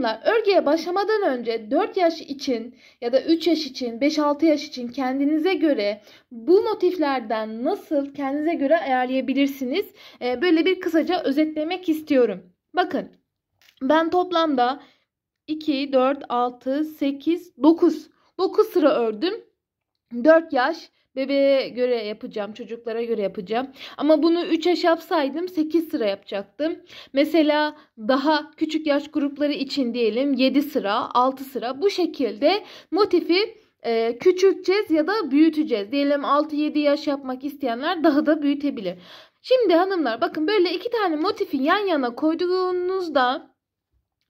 Bununla örgüye başlamadan önce 4 yaş için ya da 3 yaş için, 5-6 yaş için kendinize göre bu motiflerden nasıl kendinize göre ayarlayabilirsiniz? Ee, böyle bir kısaca özetlemek istiyorum. Bakın ben toplamda 2, 4, 6, 8, 9. 9 sıra ördüm. 4 yaş, Bebeğe göre yapacağım, çocuklara göre yapacağım. Ama bunu 3 yaş yapsaydım 8 sıra yapacaktım. Mesela daha küçük yaş grupları için diyelim 7 sıra, 6 sıra bu şekilde motifi e, küçülteceğiz ya da büyüteceğiz. Diyelim 6-7 yaş yapmak isteyenler daha da büyütebilir. Şimdi hanımlar bakın böyle iki tane motifi yan yana koyduğunuzda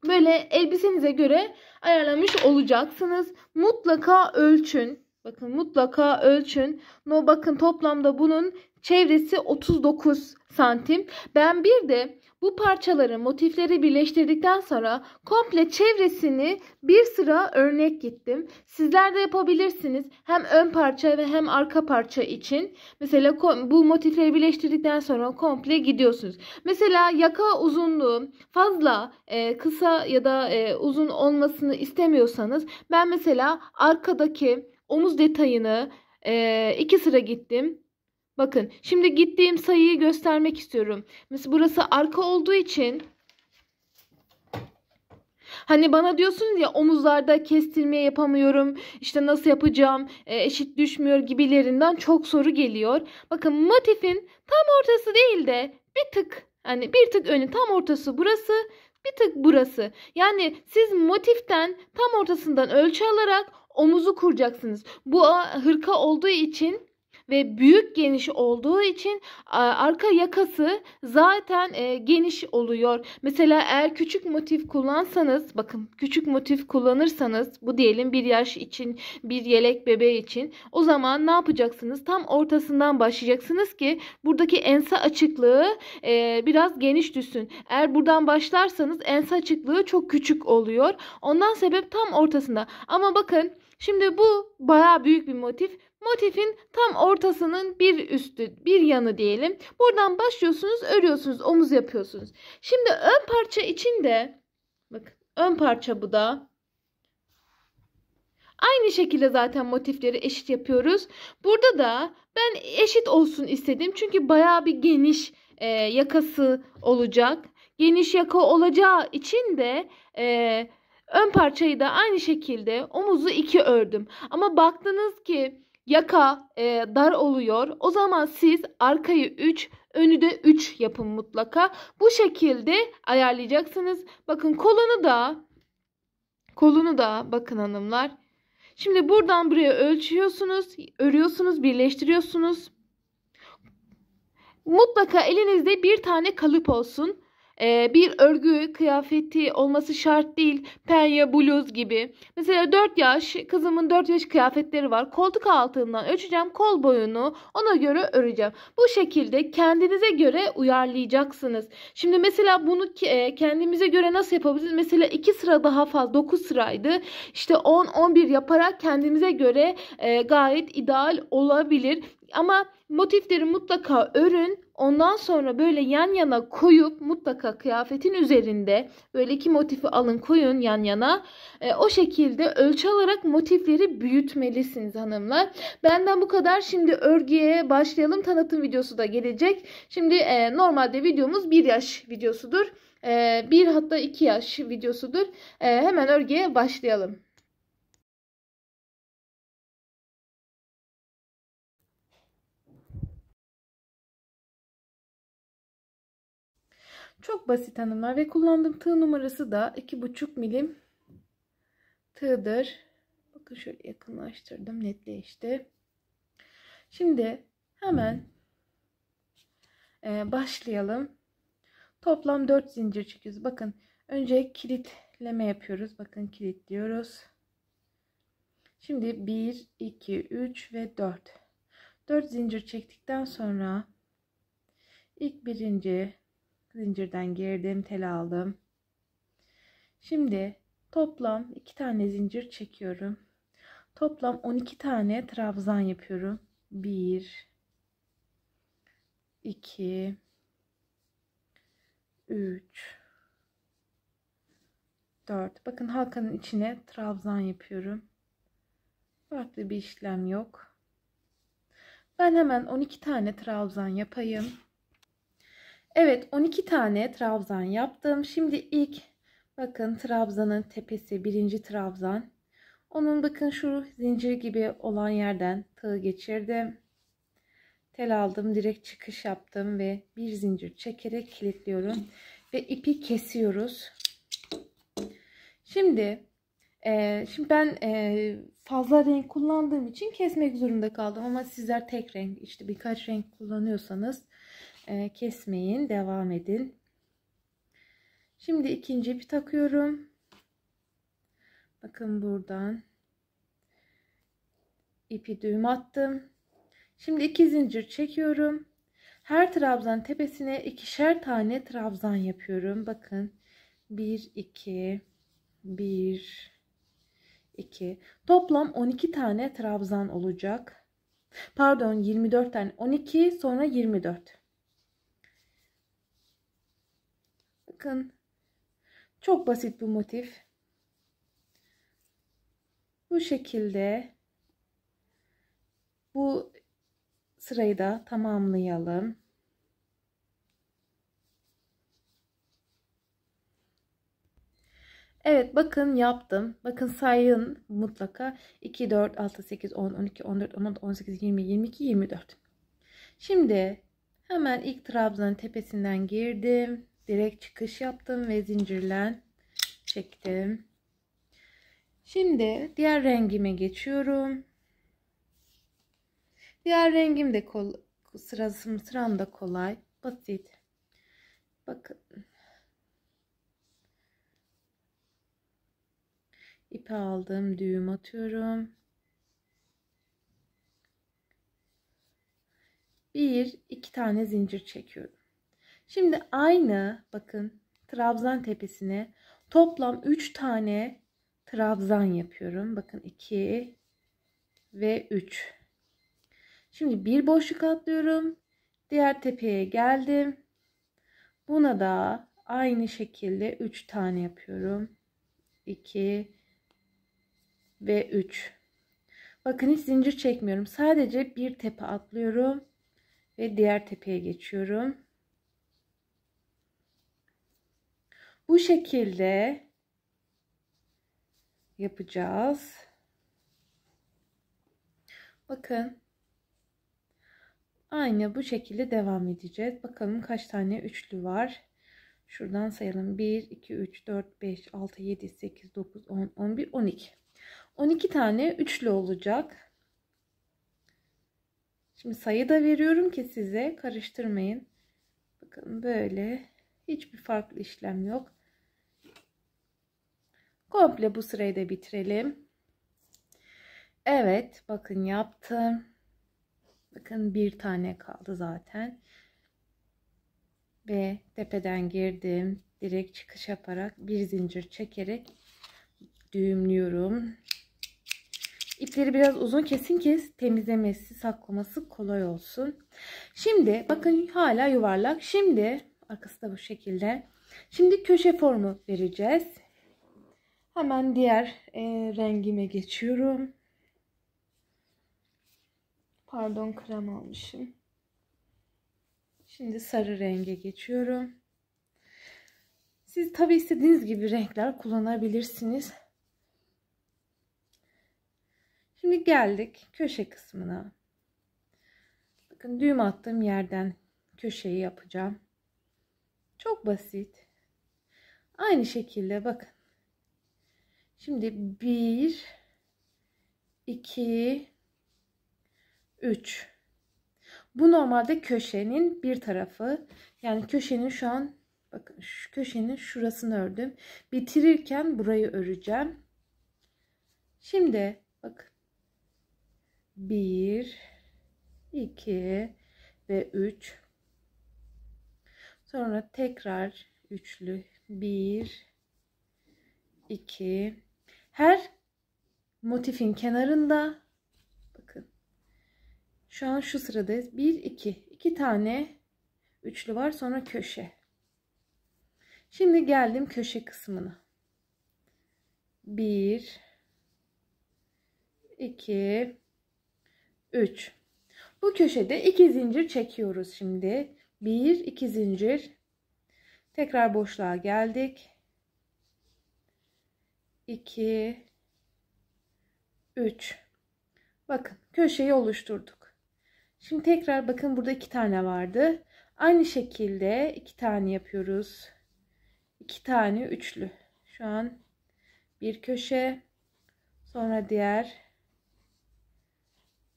böyle elbisenize göre ayarlamış olacaksınız. Mutlaka ölçün. Bakın mutlaka ölçün. No bakın toplamda bunun çevresi 39 santim. Ben bir de bu parçaları motifleri birleştirdikten sonra komple çevresini bir sıra örnek gittim. Sizler de yapabilirsiniz. Hem ön parça ve hem arka parça için. Mesela bu motifleri birleştirdikten sonra komple gidiyorsunuz. Mesela yaka uzunluğu fazla e, kısa ya da e, uzun olmasını istemiyorsanız ben mesela arkadaki omuz detayını e, iki sıra gittim. Bakın şimdi gittiğim sayıyı göstermek istiyorum. Mesela burası arka olduğu için Hani bana diyorsunuz ya omuzlarda kestirmeye yapamıyorum. işte nasıl yapacağım? E, eşit düşmüyor gibilerinden çok soru geliyor. Bakın motifin tam ortası değil de bir tık hani bir tık önü tam ortası burası bir tık burası. Yani siz motiften tam ortasından ölçü alarak omuzu kuracaksınız. Bu hırka olduğu için ve büyük geniş olduğu için arka yakası zaten e, geniş oluyor. Mesela eğer küçük motif kullansanız bakın küçük motif kullanırsanız bu diyelim bir yaş için bir yelek bebeği için o zaman ne yapacaksınız? Tam ortasından başlayacaksınız ki buradaki ense açıklığı e, biraz geniş düşsün. Eğer buradan başlarsanız ense açıklığı çok küçük oluyor. Ondan sebep tam ortasında. Ama bakın Şimdi bu baya büyük bir motif. Motifin tam ortasının bir üstü, bir yanı diyelim. Buradan başlıyorsunuz, örüyorsunuz, omuz yapıyorsunuz. Şimdi ön parça için de bakın ön parça bu da. Aynı şekilde zaten motifleri eşit yapıyoruz. Burada da ben eşit olsun istedim. Çünkü baya bir geniş e, yakası olacak. Geniş yaka olacağı için de e, Ön parçayı da aynı şekilde omuzu iki ördüm. Ama baktınız ki yaka e, dar oluyor. O zaman siz arkayı 3, önü de 3 yapın mutlaka. Bu şekilde ayarlayacaksınız. Bakın kolunu da kolunu da bakın hanımlar. Şimdi buradan buraya ölçüyorsunuz, örüyorsunuz, birleştiriyorsunuz. Mutlaka elinizde bir tane kalıp olsun e, bir örgü kıyafeti olması şart değil. Penye, bluz gibi. Mesela 4 yaş kızımın 4 yaş kıyafetleri var. Koltuk altından ölçeceğim kol boyunu ona göre öreceğim. Bu şekilde kendinize göre uyarlayacaksınız. Şimdi mesela bunu e, kendimize göre nasıl yapabiliriz? Mesela 2 sıra daha fazla 9 sıraydı. İşte 10 11 yaparak kendimize göre e, gayet ideal olabilir. Ama motifleri mutlaka örün Ondan sonra böyle yan yana koyup mutlaka kıyafetin üzerinde böyle iki motifi alın koyun yan yana. E, o şekilde ölçü alarak motifleri büyütmelisiniz hanımlar. Benden bu kadar. Şimdi örgüye başlayalım. Tanıtım videosu da gelecek. Şimdi e, normalde videomuz bir yaş videosudur. E, bir hatta iki yaş videosudur. E, hemen örgüye başlayalım. Çok basit hanımlar ve kullandığım tığ numarası da 2,5 milim tığdır. Bakın şöyle yakınlaştırdım netleşti. Şimdi hemen e, başlayalım. Toplam 4 zincir çekiyoruz. Bakın önce kilitleme yapıyoruz. Bakın kilitliyoruz. Şimdi 1, 2, 3 ve 4. 4 zincir çektikten sonra ilk birinci zincirden girdim tel aldım şimdi toplam iki tane zincir çekiyorum toplam 12 tane trabzan yapıyorum 1 2 3 4 bakın halkanın içine trabzan yapıyorum farklı bir işlem yok ben hemen 12 tane trabzan yapayım Evet 12 tane trabzan yaptım. Şimdi ilk bakın trabzanın tepesi birinci trabzan. Onun bakın şu zincir gibi olan yerden tığ geçirdim. Tel aldım direkt çıkış yaptım ve bir zincir çekerek kilitliyorum. Ve ipi kesiyoruz. Şimdi e, şimdi ben e, fazla renk kullandığım için kesmek zorunda kaldım. Ama sizler tek renk işte birkaç renk kullanıyorsanız ee, kesmeyin. Devam edin. Şimdi ikinci ipi takıyorum. Bakın buradan ipi düğüm attım. Şimdi iki zincir çekiyorum. Her trabzan tepesine ikişer tane trabzan yapıyorum. Bakın 1 2 1 2 toplam 12 tane trabzan olacak. Pardon 24 tane 12 sonra 24. Bakın. Çok basit bu motif. Bu şekilde bu sırayı da tamamlayalım. Evet bakın yaptım. Bakın sayın mutlaka 2, 4, 6, 8, 10, 12, 14, 16, 18, 20, 22, 24. Şimdi hemen ilk trabzanın tepesinden girdim direkt çıkış yaptım ve zincirlen çektim. Şimdi diğer rengime geçiyorum. Diğer rengim de kol sırası sıram da kolay, basit. Bakın. İpe aldım, düğüm atıyorum. 1 2 tane zincir çekiyorum. Şimdi aynı bakın trabzan tepesine toplam 3 tane trabzan yapıyorum. Bakın 2 ve 3. Şimdi bir boşluk atlıyorum. Diğer tepeye geldim. Buna da aynı şekilde 3 tane yapıyorum. 2 ve 3. Bakın hiç zincir çekmiyorum. Sadece bir tepe atlıyorum ve diğer tepeye geçiyorum. Bu şekilde yapacağız. Bakın. Aynı bu şekilde devam edeceğiz. Bakalım kaç tane üçlü var. Şuradan sayalım. 1, 2, 3, 4, 5, 6, 7, 8, 9, 10, 11, 12. 12 tane üçlü olacak. Şimdi sayı da veriyorum ki size karıştırmayın. Bakın böyle hiçbir farklı işlem yok. Komple bu sırayı da bitirelim. Evet bakın yaptım. Bakın bir tane kaldı zaten. Ve tepeden girdim. Direkt çıkış yaparak bir zincir çekerek düğümlüyorum. İpleri biraz uzun kesin ki temizlemesi, saklaması kolay olsun. Şimdi bakın hala yuvarlak. Şimdi arkası da bu şekilde. Şimdi köşe formu vereceğiz. Hemen diğer e, rengime geçiyorum. Pardon krem almışım. Şimdi sarı renge geçiyorum. Siz tabi istediğiniz gibi renkler kullanabilirsiniz. Şimdi geldik köşe kısmına. Bakın düğüm attığım yerden köşeyi yapacağım. Çok basit. Aynı şekilde bakın. Şimdi bir, iki, üç. Bu normalde köşenin bir tarafı. Yani köşenin şu an bakın şu köşenin şurasını ördüm. Bitirirken burayı öreceğim. Şimdi bak 1 2 ve 3 sonra tekrar üçlü 1 2 her motifin kenarında bakın şu an şu sıradayız. 1 2 2 tane üçlü var sonra köşe. Şimdi geldim köşe kısmına. 1 2 3 Bu köşede 2 zincir çekiyoruz şimdi. 1 2 zincir. Tekrar boşluğa geldik. 2 3 Bakın köşeyi oluşturduk. Şimdi tekrar bakın burada iki tane vardı. Aynı şekilde iki tane yapıyoruz. İki tane üçlü. Şu an bir köşe sonra diğer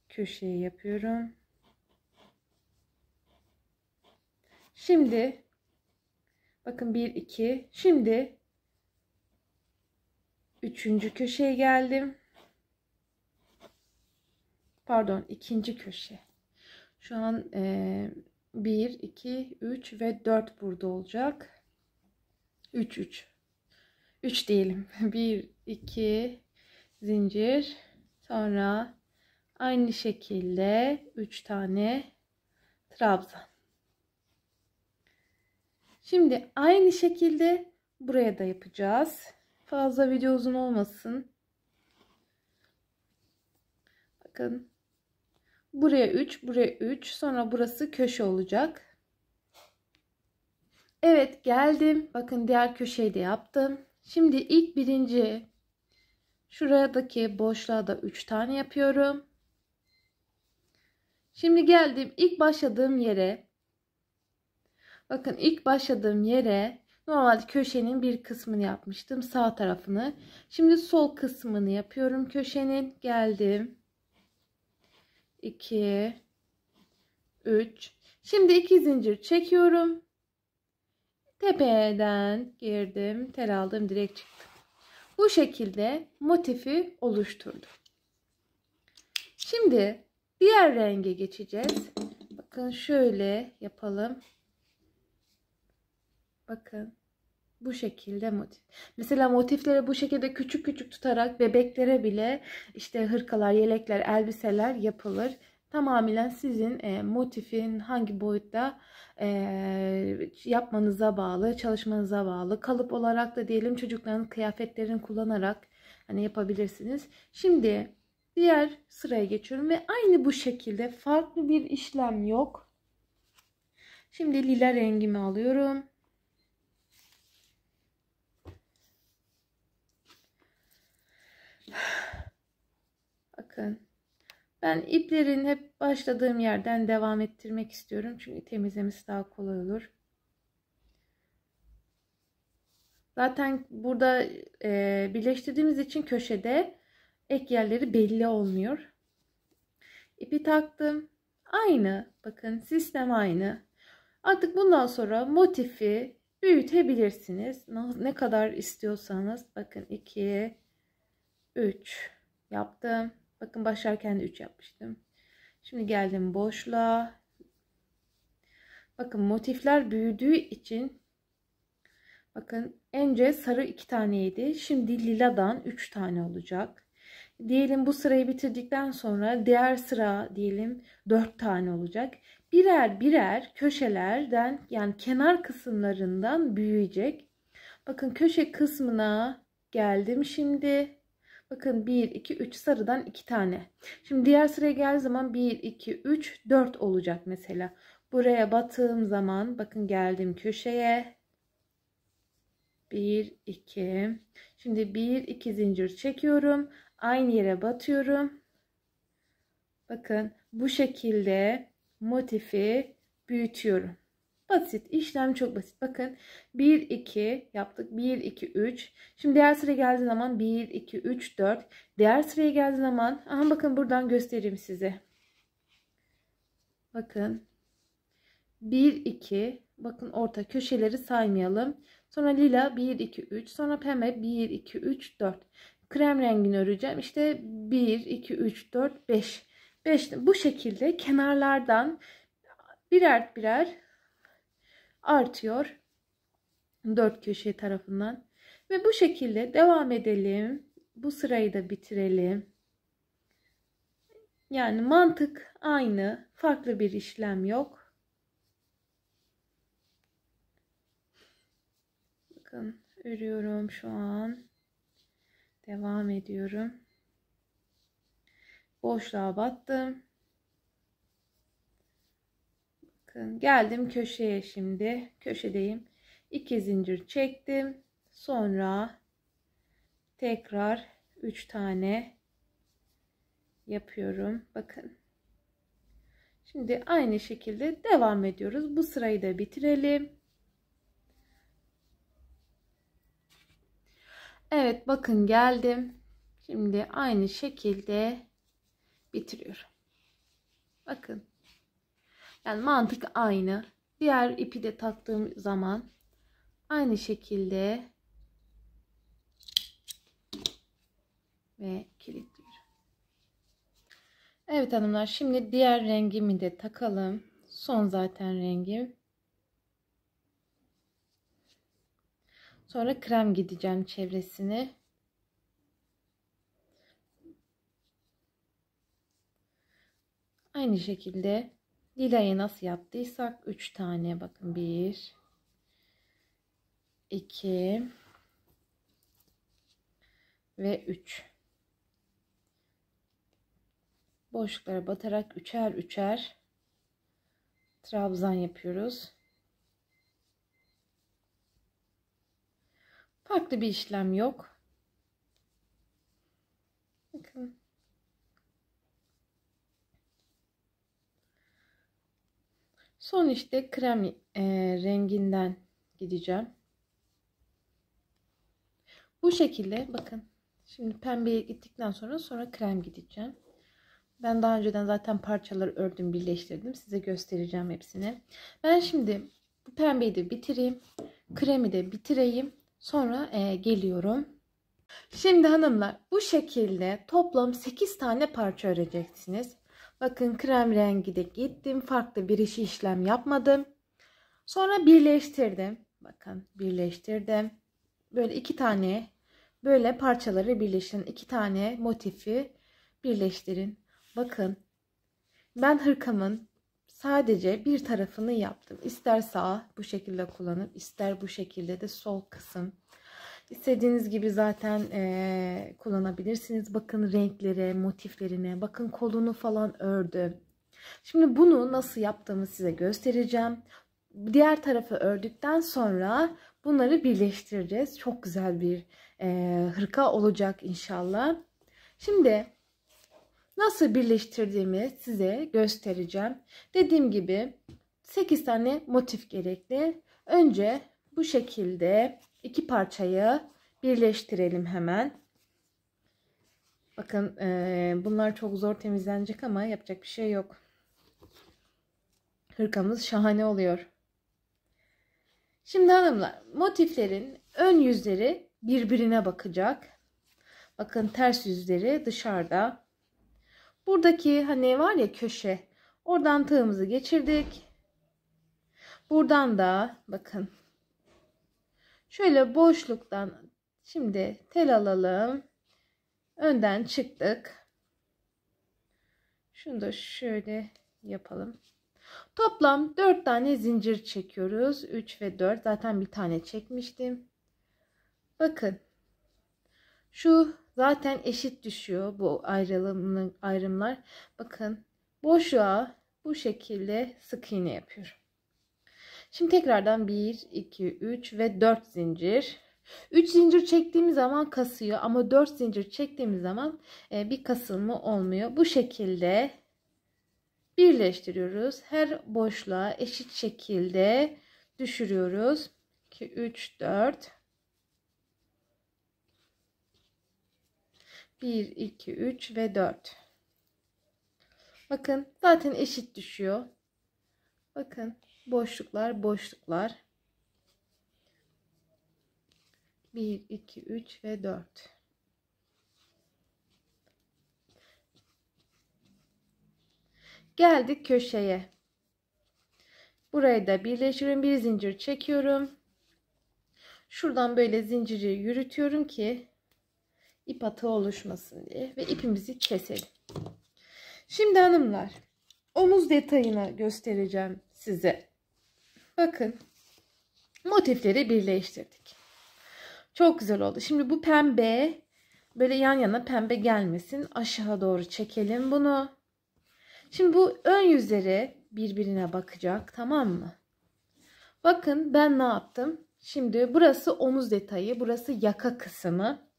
köşeyi yapıyorum. Şimdi bakın 1 2 şimdi Üçüncü köşeye geldim. Pardon ikinci köşe. Şu an e, 1, 2, 3 ve 4 burada olacak. 3, 3. 3 diyelim. 1, 2 zincir. Sonra aynı şekilde 3 tane trabzan. Şimdi aynı şekilde buraya da yapacağız. Fazla video uzun olmasın. Bakın. Buraya 3, buraya 3. Sonra burası köşe olacak. Evet geldim. Bakın diğer köşeyi de yaptım. Şimdi ilk birinci şuradaki boşluğa da 3 tane yapıyorum. Şimdi geldim ilk başladığım yere. Bakın ilk başladığım yere Normalde köşenin bir kısmını yapmıştım. Sağ tarafını. Şimdi sol kısmını yapıyorum. Köşenin geldim. 2 3 Şimdi iki zincir çekiyorum. Tepeden girdim. Tel aldım. Direkt çıktım. Bu şekilde motifi oluşturdum. Şimdi diğer renge geçeceğiz. Bakın şöyle yapalım. Bakın bu şekilde motif. Mesela motifleri bu şekilde küçük küçük tutarak bebeklere bile işte hırkalar, yelekler, elbiseler yapılır. Tamamen sizin e, motifin hangi boyutta e, yapmanıza bağlı, çalışmanıza bağlı. Kalıp olarak da diyelim çocukların kıyafetlerini kullanarak hani yapabilirsiniz. Şimdi diğer sıraya geçiyorum ve aynı bu şekilde farklı bir işlem yok. Şimdi lila rengimi alıyorum. Bakın. Ben iplerin hep başladığım yerden devam ettirmek istiyorum. Çünkü temizlemesi daha kolay olur. Zaten burada e, birleştirdiğimiz için köşede ek yerleri belli olmuyor. İpi taktım. Aynı. Bakın sistem aynı. Artık bundan sonra motifi büyütebilirsiniz. Ne kadar istiyorsanız. Bakın 2, 3 yaptım. Bakın başlarken de 3 yapmıştım. Şimdi geldim boşluğa. Bakın motifler büyüdüğü için bakın önce sarı 2 taneydi. Şimdi liladan 3 tane olacak. Diyelim bu sırayı bitirdikten sonra diğer sıra diyelim 4 tane olacak. Birer birer köşelerden yani kenar kısımlarından büyüyecek. Bakın köşe kısmına geldim şimdi. Bakın 1, 2, 3 sarıdan 2 tane. Şimdi diğer sıraya geldiği zaman 1, 2, 3, 4 olacak mesela. Buraya battığım zaman bakın geldim köşeye. 1, 2. Şimdi 1, 2 zincir çekiyorum. Aynı yere batıyorum. Bakın bu şekilde motifi büyütüyorum. Basit. işlem çok basit. Bakın 1, 2 yaptık. 1, 2, 3. Şimdi diğer sıraya geldiği zaman 1, 2, 3, 4. Diğer sıraya geldiği zaman aha bakın buradan göstereyim size. Bakın 1, 2 bakın orta köşeleri saymayalım. Sonra lila 1, 2, 3. Sonra pembe 1, 2, 3, 4. Krem rengini öreceğim. İşte 1, 2, 3, 4, 5. 5 bu şekilde kenarlardan birer birer artıyor. Dört köşe tarafından. Ve bu şekilde devam edelim. Bu sırayı da bitirelim. Yani mantık aynı. Farklı bir işlem yok. Bakın örüyorum şu an. Devam ediyorum. Boşluğa battım. Bakın geldim köşeye şimdi. Köşedeyim. 2 zincir çektim. Sonra tekrar 3 tane yapıyorum. Bakın. Şimdi aynı şekilde devam ediyoruz. Bu sırayı da bitirelim. Evet bakın geldim. Şimdi aynı şekilde bitiriyorum. Bakın. Yani mantık aynı. Diğer ipi de taktığım zaman aynı şekilde ve kilitliyorum. Evet hanımlar şimdi diğer rengimi de takalım. Son zaten rengim. Sonra krem gideceğim çevresini. Aynı şekilde Lilayı nasıl yaptıysak 3 tane bakın 1 2 ve 3 boşluklara batarak üçer üçer trabzan yapıyoruz. Farklı bir işlem yok. Son işte krem e, renginden gideceğim. Bu şekilde bakın. Şimdi pembeye gittikten sonra sonra krem gideceğim. Ben daha önceden zaten parçaları ördüm, birleştirdim. Size göstereceğim hepsini. Ben şimdi bu pembeyi de bitireyim. Kremi de bitireyim. Sonra e, geliyorum. Şimdi hanımlar bu şekilde toplam 8 tane parça öreceksiniz. Bakın krem rengi de gittim. Farklı bir iş işlem yapmadım. Sonra birleştirdim. Bakın birleştirdim. Böyle iki tane böyle parçaları birleştirin. iki tane motifi birleştirin. Bakın ben hırkamın sadece bir tarafını yaptım. İster sağ bu şekilde kullanıp ister bu şekilde de sol kısım İstediğiniz gibi zaten e, kullanabilirsiniz. Bakın renklere, motiflerine, bakın kolunu falan ördü. Şimdi bunu nasıl yaptığımı size göstereceğim. Diğer tarafı ördükten sonra bunları birleştireceğiz. Çok güzel bir e, hırka olacak inşallah. Şimdi nasıl birleştirdiğimi size göstereceğim. Dediğim gibi 8 tane motif gerekli. Önce bu şekilde iki parçayı birleştirelim hemen. Bakın e, bunlar çok zor temizlenecek ama yapacak bir şey yok. Hırkamız şahane oluyor. Şimdi hanımlar motiflerin ön yüzleri birbirine bakacak. Bakın ters yüzleri dışarıda. Buradaki hani var ya köşe. Oradan tığımızı geçirdik. Buradan da bakın Şöyle boşluktan şimdi tel alalım. Önden çıktık. Şunu da şöyle yapalım. Toplam 4 tane zincir çekiyoruz. 3 ve 4 zaten bir tane çekmiştim. Bakın. Şu zaten eşit düşüyor bu ayrımlar. Bakın boşluğa bu şekilde sık iğne yapıyorum. Şimdi tekrardan 1, 2, 3 ve 4 zincir. 3 zincir çektiğimiz zaman kasıyor ama 4 zincir çektiğimiz zaman e, bir kasılma olmuyor. Bu şekilde birleştiriyoruz. Her boşluğa eşit şekilde düşürüyoruz. 2, 3, 4. 1, 2, 3 ve 4. Bakın zaten eşit düşüyor. Bakın boşluklar boşluklar 1 2 3 ve 4 geldik köşeye burayı da birleştiriyorum bir zincir çekiyorum şuradan böyle zinciri yürütüyorum ki ip atı oluşmasın diye ve ipimizi keselim şimdi hanımlar omuz detayına göstereceğim size Bakın motifleri birleştirdik. Çok güzel oldu. Şimdi bu pembe böyle yan yana pembe gelmesin. Aşağı doğru çekelim bunu. Şimdi bu ön yüzleri birbirine bakacak tamam mı? Bakın ben ne yaptım? Şimdi burası omuz detayı, burası yaka kısmı.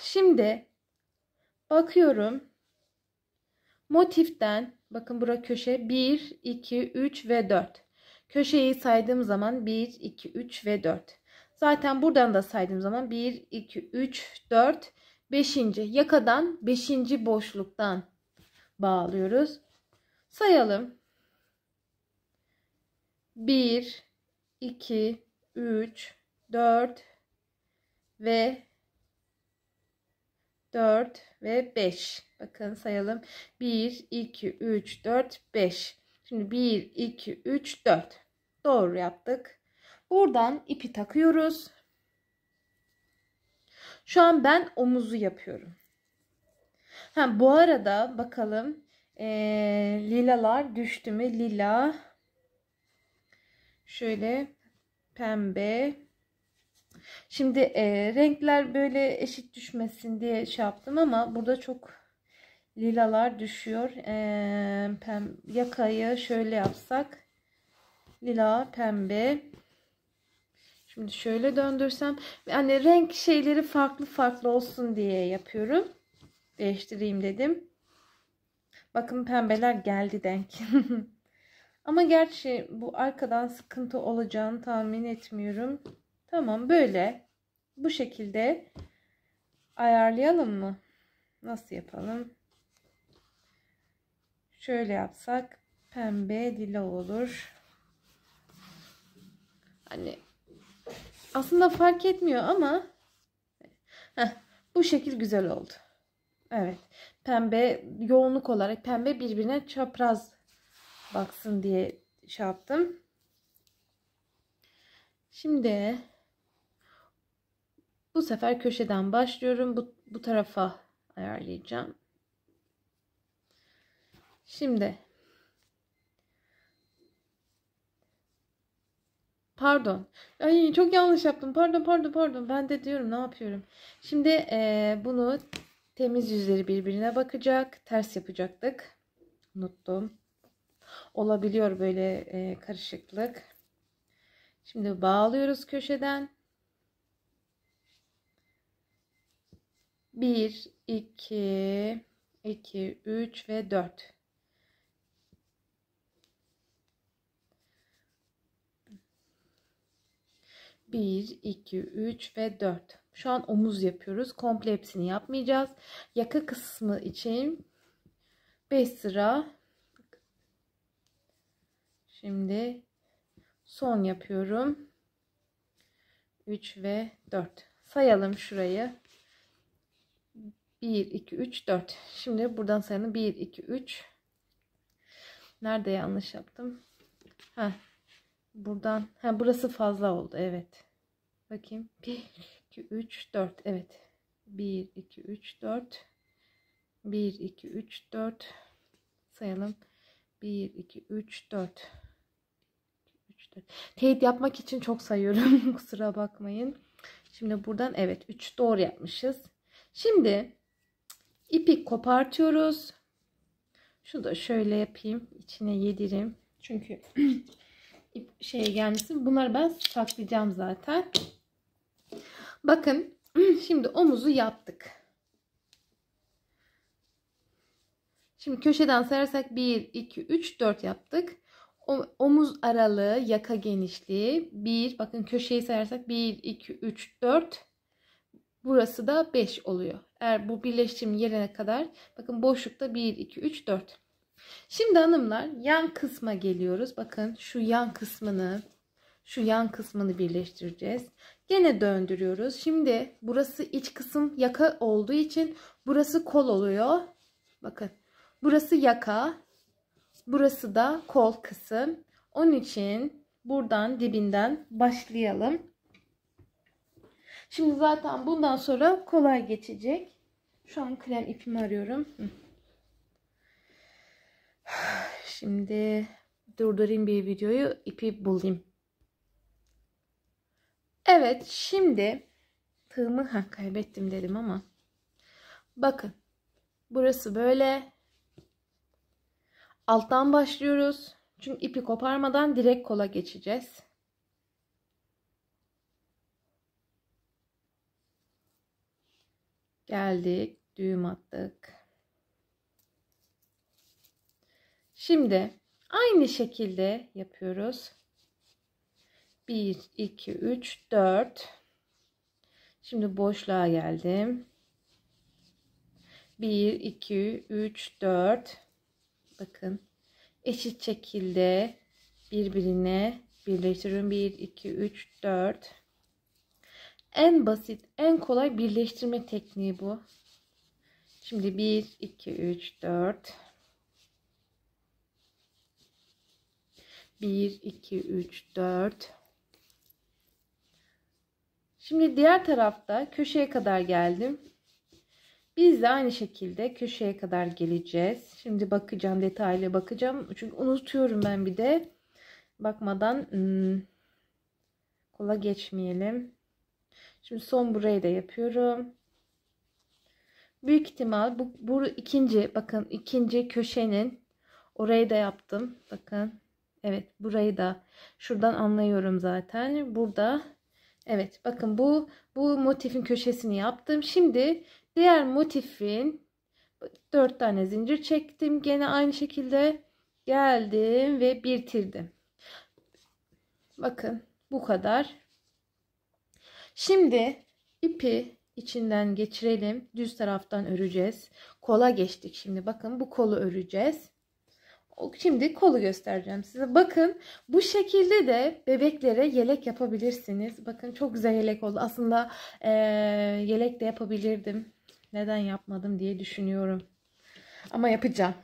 Şimdi bakıyorum motiften Bakın bura köşe 1, 2, 3 ve 4. Köşeyi saydığım zaman 1, 2, 3 ve 4. Zaten buradan da saydığım zaman 1, 2, 3, 4, 5. Yakadan 5. boşluktan bağlıyoruz. Sayalım. 1, 2, 3, 4 ve 4 ve 5. Bakın sayalım. 1, 2, 3, 4, 5. Şimdi 1, 2, 3, 4. Doğru yaptık. Buradan ipi takıyoruz. Şu an ben omuzu yapıyorum. Ha, bu arada bakalım e, ee, lilalar düştü mü? Lila şöyle pembe Şimdi e, renkler böyle eşit düşmesin diye şey yaptım ama burada çok lilalar düşüyor. E, pem, yakayı şöyle yapsak. Lila, pembe. Şimdi şöyle döndürsem. Yani renk şeyleri farklı farklı olsun diye yapıyorum. Değiştireyim dedim. Bakın pembeler geldi denk. Ama gerçi bu arkadan sıkıntı olacağını tahmin etmiyorum. Tamam böyle bu şekilde ayarlayalım mı? Nasıl yapalım? Şöyle yapsak pembe lila olur. Hani aslında fark etmiyor ama heh, bu şekil güzel oldu. Evet. Pembe yoğunluk olarak pembe birbirine çapraz baksın diye şey yaptım. Şimdi bu sefer köşeden başlıyorum. Bu, bu tarafa ayarlayacağım. Şimdi Pardon. Ay çok yanlış yaptım. Pardon pardon pardon. Ben de diyorum ne yapıyorum. Şimdi e, bunu temiz yüzleri birbirine bakacak. Ters yapacaktık. Unuttum. Olabiliyor böyle e, karışıklık. Şimdi bağlıyoruz köşeden. 1, 2, 2, 3 ve 4. Bir, iki, üç ve dört. Şu an omuz yapıyoruz. Komple hepsini yapmayacağız. Yaka kısmı için beş sıra. Şimdi son yapıyorum. Üç ve dört. Sayalım şurayı. 1, 2, 3, 4. Şimdi buradan sayalım. 1, 2, 3. Nerede yanlış yaptım? Ha. Buradan. Ha burası fazla oldu. Evet. Bakayım. 1, 2, 3, 4. Evet. 1, 2, 3, 4. 1, 2, 3, 4. Sayalım. 1, 2, 3, 4. 3, 4. Teyit yapmak için çok sayıyorum. Kusura bakmayın. Şimdi buradan evet 3 doğru yapmışız. Şimdi İpi kopartıyoruz. Şu da şöyle yapayım. içine yedirim. Çünkü ip şeye gelmesin. Bunları ben saklayacağım zaten. Bakın şimdi omuzu yaptık. Şimdi köşeden sayarsak 1, 2, 3, 4 yaptık. Omuz aralığı, yaka genişliği 1. Bakın köşeyi sayarsak 1, 2, 3, 4. Burası da 5 oluyor. Eğer bu birleştirim yerine kadar bakın boşlukta 1, 2, 3, 4. Şimdi hanımlar yan kısma geliyoruz. Bakın şu yan kısmını şu yan kısmını birleştireceğiz. Gene döndürüyoruz. Şimdi burası iç kısım yaka olduğu için burası kol oluyor. Bakın burası yaka. Burası da kol kısım. Onun için buradan dibinden başlayalım. Şimdi zaten bundan sonra kolay geçecek. Şu an krem ipimi arıyorum. Şimdi durdurayım bir videoyu. ipi bulayım. Evet şimdi tığımı ha, kaybettim dedim ama. Bakın. Burası böyle. Alttan başlıyoruz. Çünkü ipi koparmadan direkt kola geçeceğiz. Geldik. Düğüm attık. Şimdi aynı şekilde yapıyoruz. 1, 2, 3, 4. Şimdi boşluğa geldim. 1, 2, 3, 4. Bakın eşit şekilde birbirine birleştiriyorum. 1, 2, 3, 4. En basit, en kolay birleştirme tekniği bu. Şimdi 1, 2, 3, 4. 1, 2, 3, 4. Şimdi diğer tarafta köşeye kadar geldim. Biz de aynı şekilde köşeye kadar geleceğiz. Şimdi bakacağım detaylı bakacağım. Çünkü unutuyorum ben bir de. Bakmadan hmm, kola geçmeyelim. Şimdi son burayı da yapıyorum. Büyük ihtimal bu, bu ikinci bakın ikinci köşenin orayı da yaptım. Bakın evet burayı da şuradan anlıyorum zaten. Burada evet bakın bu bu motifin köşesini yaptım. Şimdi diğer motifin 4 tane zincir çektim. Gene aynı şekilde geldim ve bitirdim. Bakın bu kadar Şimdi ipi içinden geçirelim. Düz taraftan öreceğiz. Kola geçtik şimdi. Bakın bu kolu öreceğiz. Şimdi kolu göstereceğim size. Bakın bu şekilde de bebeklere yelek yapabilirsiniz. Bakın çok güzel yelek oldu. Aslında ee, yelek de yapabilirdim. Neden yapmadım diye düşünüyorum. Ama yapacağım.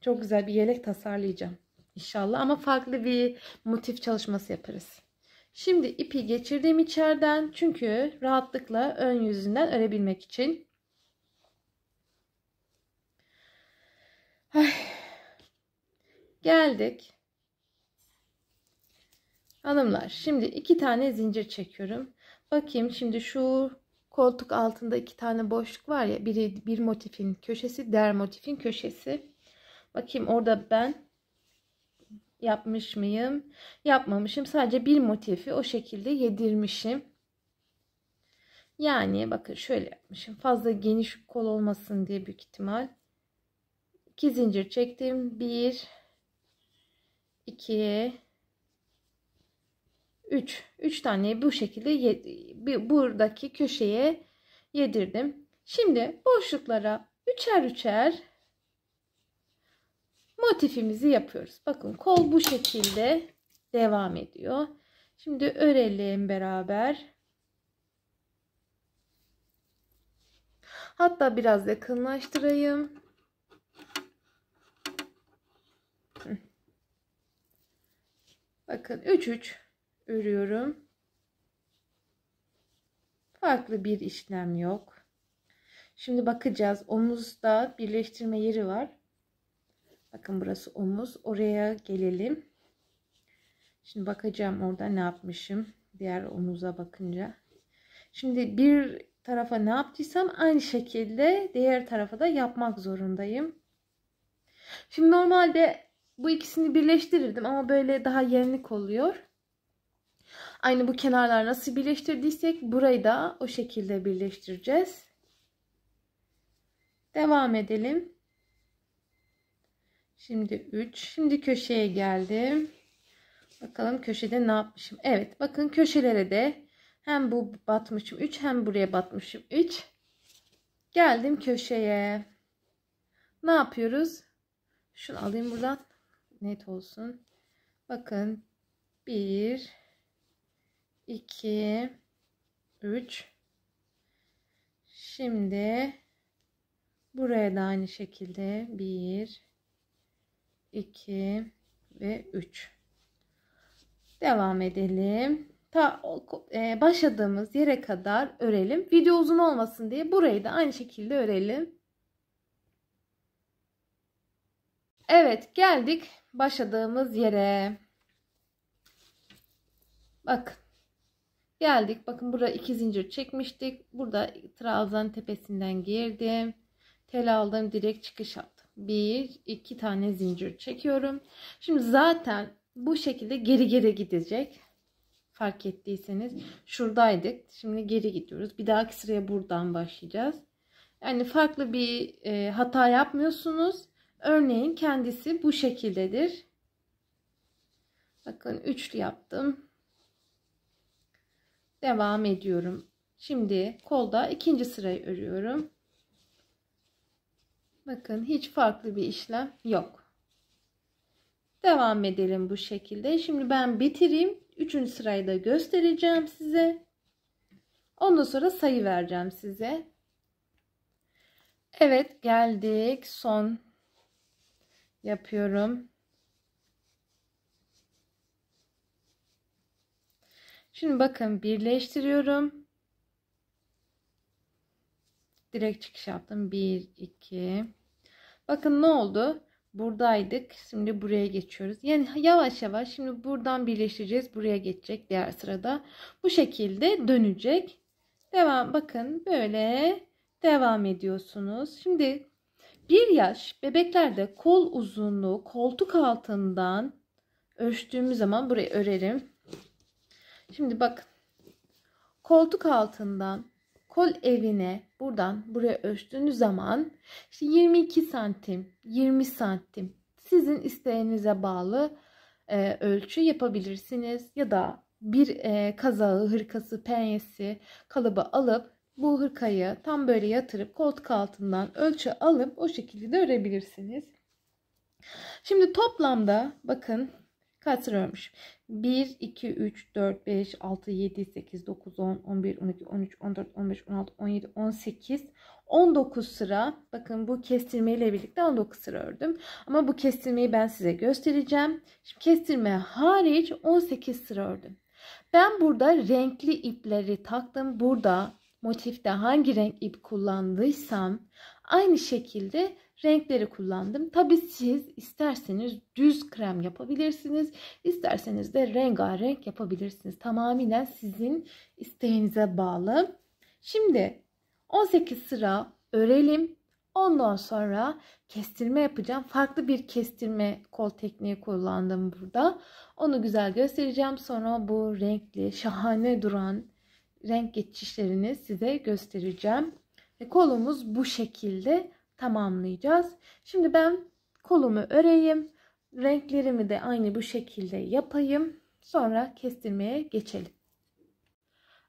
Çok güzel bir yelek tasarlayacağım. İnşallah ama farklı bir motif çalışması yaparız. Şimdi ipi geçirdim içeriden çünkü rahatlıkla ön yüzünden örebilmek için. Ay. Geldik. Hanımlar şimdi iki tane zincir çekiyorum. Bakayım şimdi şu koltuk altında iki tane boşluk var ya biri bir motifin köşesi der motifin köşesi. Bakayım orada ben yapmış mıyım? Yapmamışım. Sadece bir motifi o şekilde yedirmişim. Yani bakın şöyle yapmışım. Fazla geniş kol olmasın diye büyük ihtimal. 2 zincir çektim. 1 2 3 3 tane bu şekilde buradaki köşeye yedirdim. Şimdi boşluklara üçer üçer motifimizi yapıyoruz. Bakın kol bu şekilde devam ediyor. Şimdi örelim beraber. Hatta biraz yakınlaştırayım. Bakın 3 3 örüyorum. Farklı bir işlem yok. Şimdi bakacağız. Omuzda birleştirme yeri var. Bakın burası omuz. Oraya gelelim. Şimdi bakacağım orada ne yapmışım. Diğer omuza bakınca. Şimdi bir tarafa ne yaptıysam aynı şekilde diğer tarafa da yapmak zorundayım. Şimdi normalde bu ikisini birleştirirdim ama böyle daha yenilik oluyor. Aynı bu kenarlar nasıl birleştirdiysek burayı da o şekilde birleştireceğiz. Devam edelim. Şimdi 3. Şimdi köşeye geldim. Bakalım köşede ne yapmışım. Evet bakın köşelere de hem bu batmışım 3 hem buraya batmışım 3. Geldim köşeye. Ne yapıyoruz? Şunu alayım buradan. Net olsun. Bakın 1 2 3 Şimdi buraya da aynı şekilde 1 2 ve 3. Devam edelim. Ta e, başladığımız yere kadar örelim. Video uzun olmasın diye burayı da aynı şekilde örelim. Evet geldik başladığımız yere. Bak, Geldik. Bakın burada iki zincir çekmiştik. Burada trabzan tepesinden girdim. Tel aldım. Direkt çıkış yaptım bir iki tane zincir çekiyorum. Şimdi zaten bu şekilde geri geri gidecek. Fark ettiyseniz şuradaydık. Şimdi geri gidiyoruz. Bir dahaki sıraya buradan başlayacağız. Yani farklı bir e, hata yapmıyorsunuz. Örneğin kendisi bu şekildedir. Bakın üçlü yaptım. Devam ediyorum. Şimdi kolda ikinci sırayı örüyorum. Bakın hiç farklı bir işlem yok. Devam edelim bu şekilde. Şimdi ben bitireyim. Üçüncü sırayı da göstereceğim size. Ondan sonra sayı vereceğim size. Evet geldik. Son yapıyorum. Şimdi bakın birleştiriyorum direkt çıkış yaptım. 1, 2. Bakın ne oldu? Buradaydık. Şimdi buraya geçiyoruz. Yani yavaş yavaş şimdi buradan birleştireceğiz. Buraya geçecek diğer sırada. Bu şekilde dönecek. Devam. Bakın böyle devam ediyorsunuz. Şimdi bir yaş bebeklerde kol uzunluğu koltuk altından ölçtüğümüz zaman burayı örelim. Şimdi bakın koltuk altından kol evine buradan buraya ölçtüğünüz zaman işte 22 santim, 20 santim sizin isteğinize bağlı e, ölçü yapabilirsiniz. Ya da bir e, kazağı, hırkası, penyesi, kalıbı alıp bu hırkayı tam böyle yatırıp koltuk altından ölçü alıp o şekilde de örebilirsiniz. Şimdi toplamda bakın kaç sıra örmüş? 1, 2, 3, 4, 5, 6, 7, 8, 9, 10, 11, 12, 13, 14, 15, 16, 17, 18, 19 sıra. Bakın bu kestirmeyle birlikte 19 sıra ördüm. Ama bu kestirmeyi ben size göstereceğim. Şimdi kestirme hariç 18 sıra ördüm. Ben burada renkli ipleri taktım. Burada motifte hangi renk ip kullandıysam aynı şekilde renkleri kullandım. Tabi siz isterseniz düz krem yapabilirsiniz. isterseniz de rengarenk yapabilirsiniz. Tamamen sizin isteğinize bağlı. Şimdi 18 sıra örelim. Ondan sonra kestirme yapacağım. Farklı bir kestirme kol tekniği kullandım burada. Onu güzel göstereceğim. Sonra bu renkli, şahane duran renk geçişlerini size göstereceğim. E, kolumuz bu şekilde tamamlayacağız. Şimdi ben kolumu öreyim. Renklerimi de aynı bu şekilde yapayım. Sonra kestirmeye geçelim.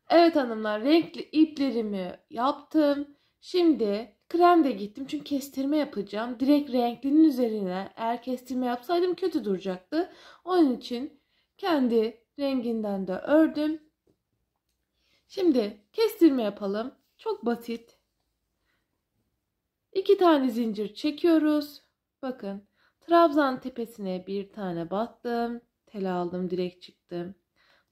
Evet hanımlar renkli iplerimi yaptım. Şimdi krem de gittim çünkü kestirme yapacağım. Direkt renklinin üzerine eğer kestirme yapsaydım kötü duracaktı. Onun için kendi renginden de ördüm. Şimdi kestirme yapalım. Çok basit. İki tane zincir çekiyoruz. Bakın trabzan tepesine bir tane battım. Tel aldım direkt çıktım.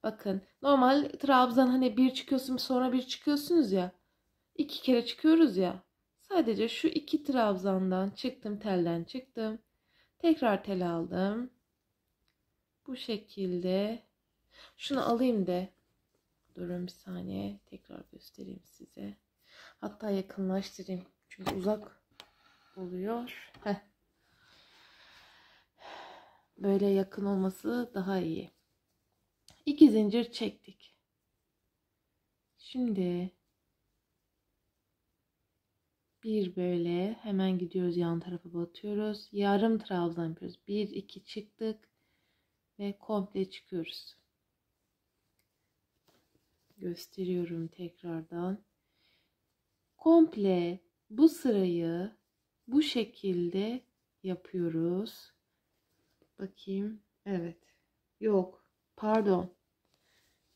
Bakın normal trabzan hani bir çıkıyorsun sonra bir çıkıyorsunuz ya. İki kere çıkıyoruz ya. Sadece şu iki trabzandan çıktım telden çıktım. Tekrar tel aldım. Bu şekilde. Şunu alayım de Durun bir saniye. Tekrar göstereyim size. Hatta yakınlaştırayım. Çünkü uzak oluyor. Heh. Böyle yakın olması daha iyi. İki zincir çektik. Şimdi bir böyle hemen gidiyoruz yan tarafa batıyoruz. Yarım trabzan yapıyoruz. Bir iki çıktık ve komple çıkıyoruz gösteriyorum tekrardan. Komple bu sırayı bu şekilde yapıyoruz. Bakayım. Evet. Yok. Pardon.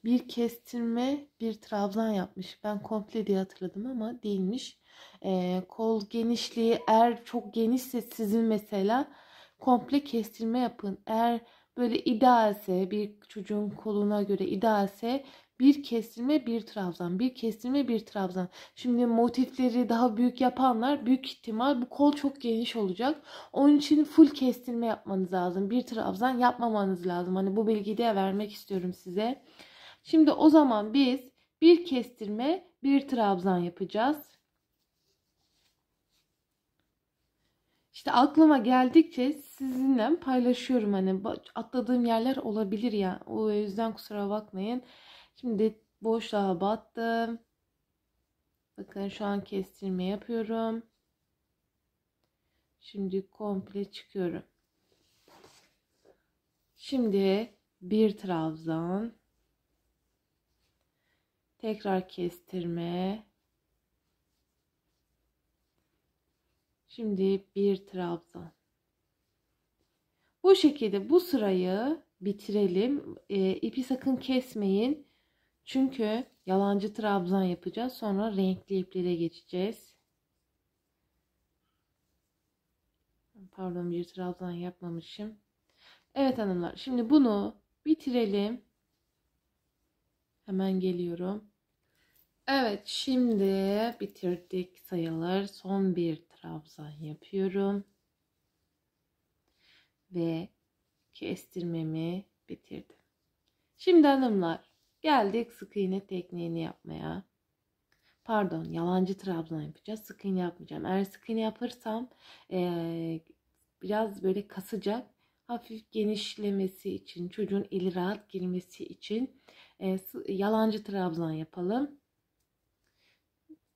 Bir kestirme, bir trabzan yapmış. Ben komple diye hatırladım ama değilmiş. Ee, kol genişliği eğer çok genişse sizin mesela komple kestirme yapın. Eğer böyle idealse bir çocuğun koluna göre idealse bir kestirme bir trabzan, bir kestirme bir trabzan. Şimdi motifleri daha büyük yapanlar büyük ihtimal bu kol çok geniş olacak. Onun için full kestirme yapmanız lazım. Bir trabzan yapmamanız lazım. Hani bu bilgiyi de vermek istiyorum size. Şimdi o zaman biz bir kestirme bir trabzan yapacağız. İşte aklıma geldikçe sizinle paylaşıyorum hani atladığım yerler olabilir ya. Yani. O yüzden kusura bakmayın. Şimdi boşluğa battım. Bakın şu an kestirme yapıyorum. Şimdi komple çıkıyorum. Şimdi bir trabzan. Tekrar kestirme. Şimdi bir trabzan. Bu şekilde bu sırayı bitirelim. E, ipi sakın kesmeyin. Çünkü yalancı trabzan yapacağız. Sonra renkli iplere geçeceğiz. Pardon bir trabzan yapmamışım. Evet hanımlar şimdi bunu bitirelim. Hemen geliyorum. Evet şimdi bitirdik sayılır. Son bir trabzan yapıyorum. Ve kestirmemi bitirdim. Şimdi hanımlar Geldik sık iğne tekniğini yapmaya. Pardon yalancı trabzan yapacağız. Sık iğne yapmayacağım. Eğer sık iğne yaparsam ee, biraz böyle kasacak. Hafif genişlemesi için çocuğun eli rahat girmesi için e, yalancı trabzan yapalım.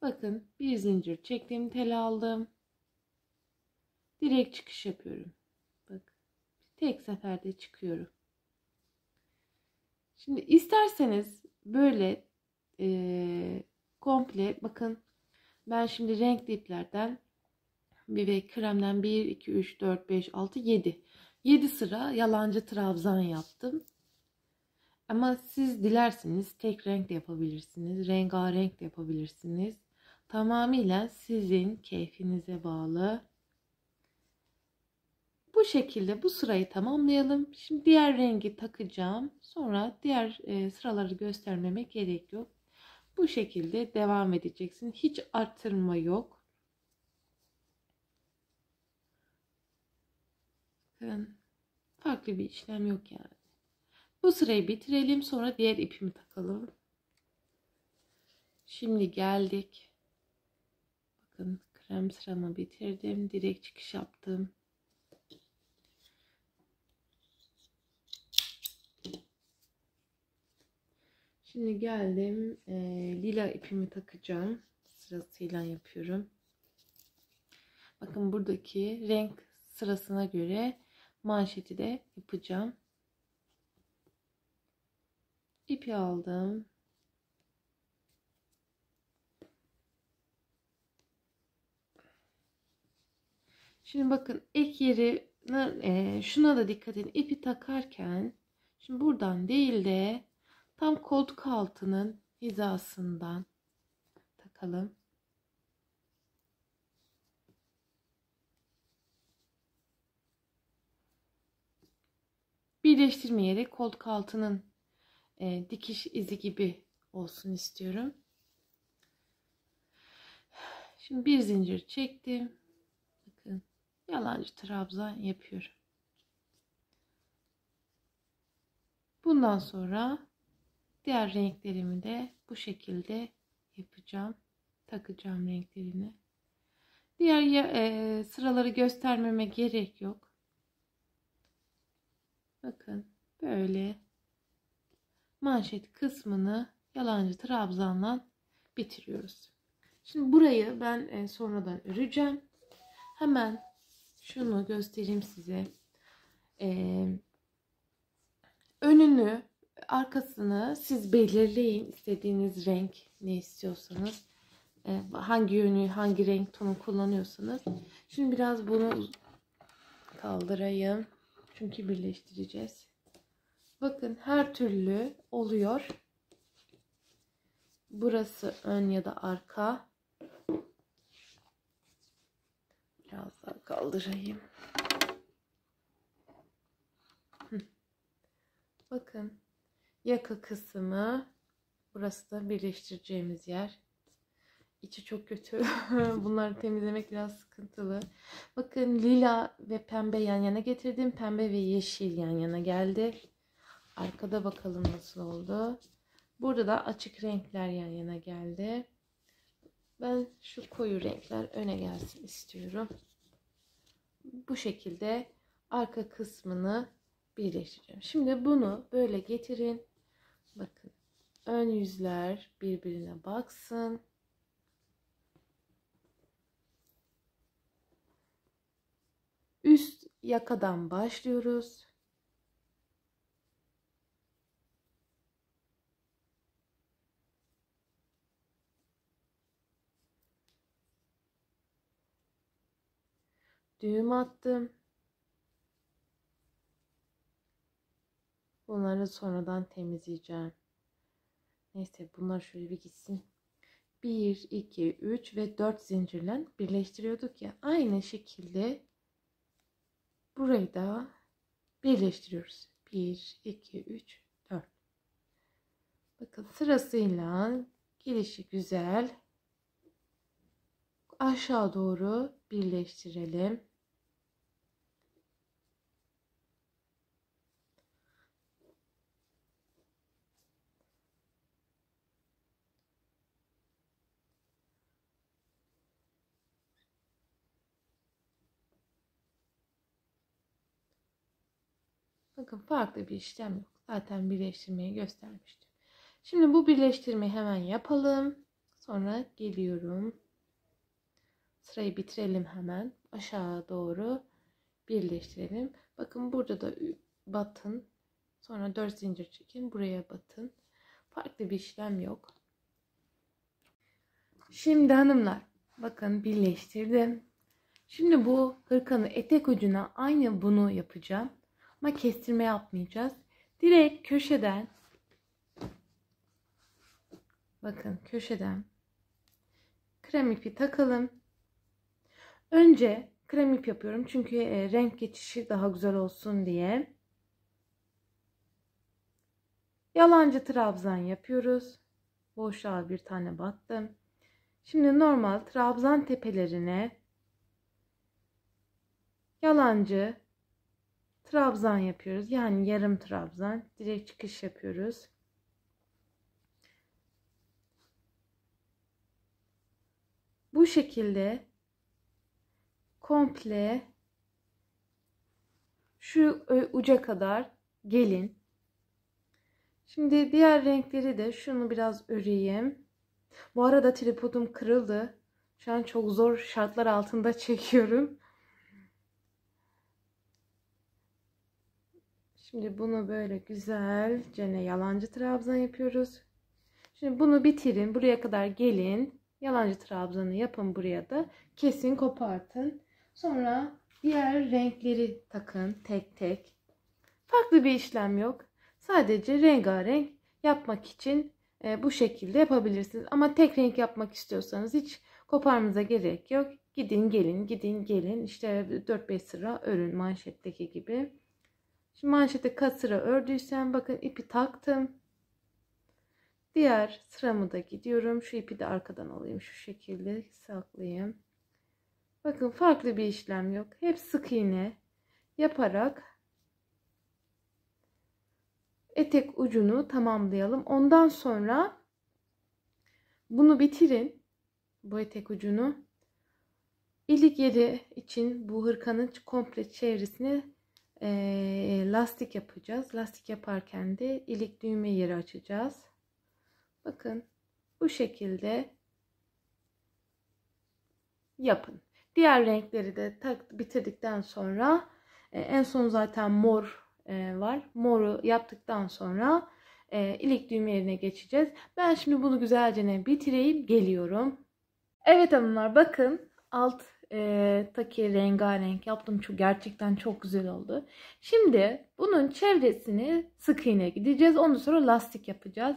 Bakın bir zincir çektim tel aldım. Direkt çıkış yapıyorum. Bak tek seferde çıkıyorum. Şimdi isterseniz böyle e, komple bakın ben şimdi renkli iplerden bir ve kremden 1 2 3 4 5 6 7 7 sıra yalancı trabzan yaptım. Ama siz dilerseniz tek renk de yapabilirsiniz. Rengarenk de yapabilirsiniz. Tamamıyla sizin keyfinize bağlı bu şekilde bu sırayı tamamlayalım. Şimdi diğer rengi takacağım. Sonra diğer e, sıraları göstermemek gerek yok. Bu şekilde devam edeceksin. Hiç artırma yok. Bakın farklı bir işlem yok yani. Bu sırayı bitirelim. Sonra diğer ipimi takalım. Şimdi geldik. Bakın krem sıramı bitirdim. Direkt çıkış yaptım. Şimdi geldim. E, lila ipimi takacağım. Sırasıyla yapıyorum. Bakın buradaki renk sırasına göre manşeti de yapacağım. İpi aldım. Şimdi bakın ek yeri e, şuna da dikkat edin. İpi takarken şimdi buradan değil de Tam koltuk altının hizasından takalım. Birleştirmeyerek koltuk altının e, dikiş izi gibi olsun istiyorum. Şimdi bir zincir çektim. Bakın yalancı trabzan yapıyorum. Bundan sonra Diğer renklerimi de bu şekilde yapacağım. Takacağım renklerini. Diğer e, sıraları göstermeme gerek yok. Bakın böyle manşet kısmını yalancı trabzanla bitiriyoruz. Şimdi burayı ben e, sonradan öreceğim. Hemen şunu göstereyim size. Ee, önünü arkasını siz belirleyin istediğiniz renk ne istiyorsanız e, hangi yönü hangi renk tonu kullanıyorsanız şimdi biraz bunu kaldırayım çünkü birleştireceğiz bakın her türlü oluyor burası ön ya da arka biraz daha kaldırayım Bakın Yaka kısmı burası da birleştireceğimiz yer. İçi çok kötü. Bunları temizlemek biraz sıkıntılı. Bakın lila ve pembe yan yana getirdim. Pembe ve yeşil yan yana geldi. Arkada bakalım nasıl oldu. Burada da açık renkler yan yana geldi. Ben şu koyu renkler öne gelsin istiyorum. Bu şekilde arka kısmını birleştireceğim. Şimdi bunu böyle getirin. Bakın ön yüzler birbirine baksın. Üst yakadan başlıyoruz. Düğüm attım. Bunları sonradan temizleyeceğim. Neyse bunlar şöyle bir gitsin. 1, 2, 3 ve 4 zincirle birleştiriyorduk ya. Aynı şekilde burayı da birleştiriyoruz. 1, 2, 3, 4. Bakın sırasıyla girişi güzel aşağı doğru birleştirelim. Bakın farklı bir işlem yok. Zaten birleştirmeyi göstermiştim. Şimdi bu birleştirmeyi hemen yapalım. Sonra geliyorum. Sırayı bitirelim hemen. Aşağı doğru birleştirelim. Bakın burada da batın. Sonra 4 zincir çekin. Buraya batın. Farklı bir işlem yok. Şimdi hanımlar bakın birleştirdim. Şimdi bu hırkanın etek ucuna aynı bunu yapacağım. Ama kestirme yapmayacağız. Direkt köşeden bakın köşeden krem ipi takalım. Önce krem ip yapıyorum çünkü e, renk geçişi daha güzel olsun diye. Yalancı trabzan yapıyoruz. Boşluğa bir tane battım. Şimdi normal trabzan tepelerine yalancı trabzan yapıyoruz. Yani yarım trabzan. Direkt çıkış yapıyoruz. Bu şekilde komple şu uca kadar gelin. Şimdi diğer renkleri de şunu biraz öreyim. Bu arada tripodum kırıldı. Şu an çok zor şartlar altında çekiyorum. Şimdi bunu böyle güzelce yalancı trabzan yapıyoruz. Şimdi bunu bitirin. Buraya kadar gelin. Yalancı trabzanı yapın buraya da. Kesin kopartın. Sonra diğer renkleri takın tek tek. Farklı bir işlem yok. Sadece rengarenk yapmak için e, bu şekilde yapabilirsiniz. Ama tek renk yapmak istiyorsanız hiç koparmanıza gerek yok. Gidin gelin gidin gelin işte 4-5 sıra örün manşetteki gibi. Şimdi manşete kaç sıra ördüysem bakın ipi taktım. Diğer sıramı da gidiyorum. Şu ipi de arkadan alayım. Şu şekilde saklayayım. Bakın farklı bir işlem yok. Hep sık iğne yaparak etek ucunu tamamlayalım. Ondan sonra bunu bitirin. Bu etek ucunu. İlik yeri için bu hırkanın komple çevresini e, lastik yapacağız. Lastik yaparken de ilik düğme yeri açacağız. Bakın bu şekilde yapın. Diğer renkleri de tak, bitirdikten sonra e, en son zaten mor e, var. Moru yaptıktan sonra e, ilik düğme yerine geçeceğiz. Ben şimdi bunu güzelce bitireyim geliyorum. Evet hanımlar bakın alt e, ee, ta ki rengarenk yaptım. Çok, gerçekten çok güzel oldu. Şimdi bunun çevresini sık iğne gideceğiz. Ondan sonra lastik yapacağız.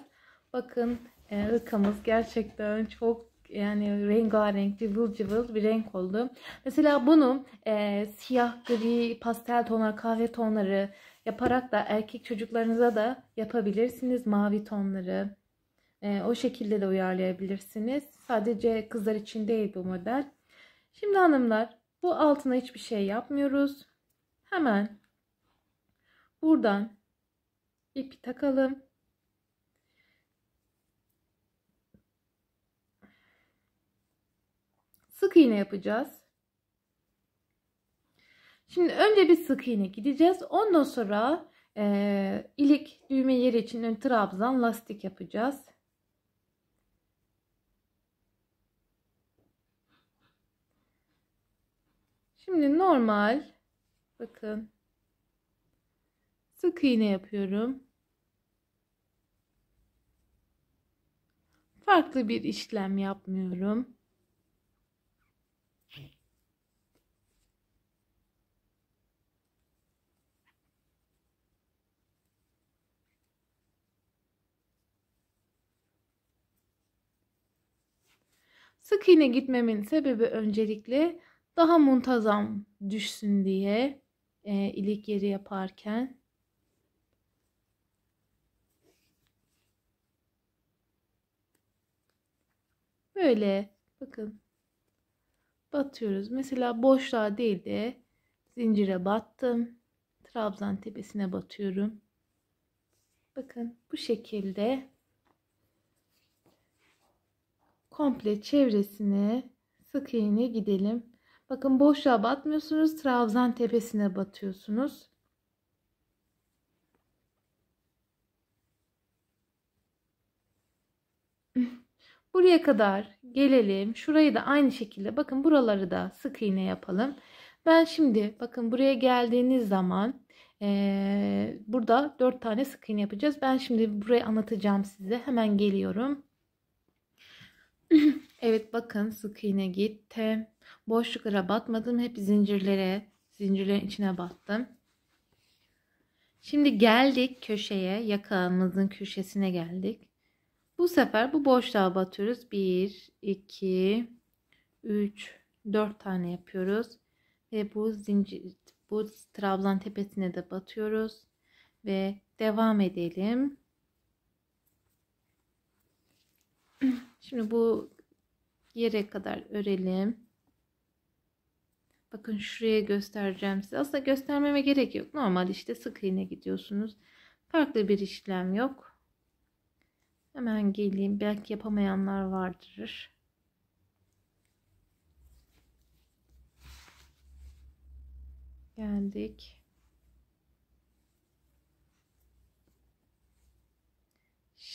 Bakın e, ırkamız gerçekten çok yani rengarenk cıvıl cıvıl bir renk oldu. Mesela bunu e, siyah, gri, pastel tonlar, kahve tonları yaparak da erkek çocuklarınıza da yapabilirsiniz. Mavi tonları e, o şekilde de uyarlayabilirsiniz. Sadece kızlar için değil bu model. Şimdi hanımlar bu altına hiçbir şey yapmıyoruz. Hemen buradan ipi takalım. Sık iğne yapacağız. Şimdi önce bir sık iğne gideceğiz. Ondan sonra e, ilik düğme yeri için ön trabzan lastik yapacağız. Şimdi normal bakın sık iğne yapıyorum. Farklı bir işlem yapmıyorum. Sık iğne gitmemin sebebi öncelikle daha muntazam düşsün diye e, ilik yeri yaparken böyle bakın batıyoruz. Mesela boşluğa değil de zincire battım. Trabzan tepesine batıyorum. Bakın bu şekilde komple çevresini sık iğne gidelim. Bakın boşluğa batmıyorsunuz. Trabzan tepesine batıyorsunuz. Buraya kadar gelelim. Şurayı da aynı şekilde bakın buraları da sık iğne yapalım. Ben şimdi bakın buraya geldiğiniz zaman ee, burada 4 tane sık iğne yapacağız. Ben şimdi burayı anlatacağım size. Hemen geliyorum evet bakın sık iğne gittim. Boşluklara batmadım. Hep zincirlere, zincirlerin içine battım. Şimdi geldik köşeye. Yakağımızın köşesine geldik. Bu sefer bu boşluğa batıyoruz. 1, 2, 3, 4 tane yapıyoruz. Ve bu zincir, bu trabzan tepesine de batıyoruz. Ve devam edelim. Şimdi bu yere kadar örelim. Bakın şuraya göstereceğim size. Aslında göstermeme gerek yok. Normal işte sık iğne gidiyorsunuz. Farklı bir işlem yok. Hemen geleyim. Belki yapamayanlar vardır. Geldik.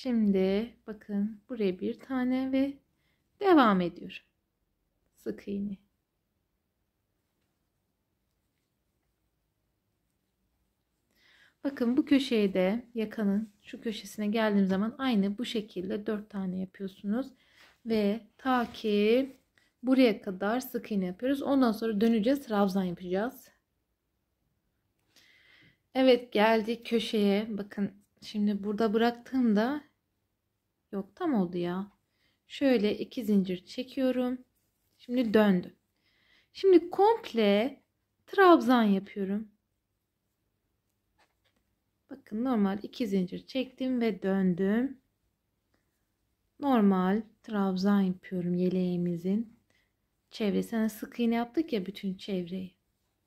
Şimdi bakın buraya bir tane ve devam ediyorum. Sık iğne. Bakın bu köşeye de yakanın şu köşesine geldiğim zaman aynı bu şekilde 4 tane yapıyorsunuz. Ve ta ki buraya kadar sık iğne yapıyoruz. Ondan sonra döneceğiz trabzan yapacağız. Evet geldik köşeye. Bakın şimdi burada bıraktığımda Yok tam oldu ya. Şöyle iki zincir çekiyorum. Şimdi döndü. Şimdi komple trabzan yapıyorum. Bakın normal iki zincir çektim ve döndüm. Normal trabzan yapıyorum yeleğimizin çevresine sık iğne yaptık ya bütün çevreyi.